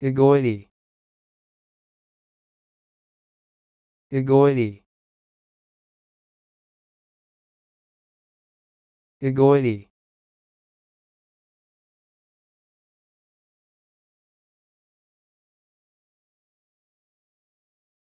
Egoity. Egoity. Egoity.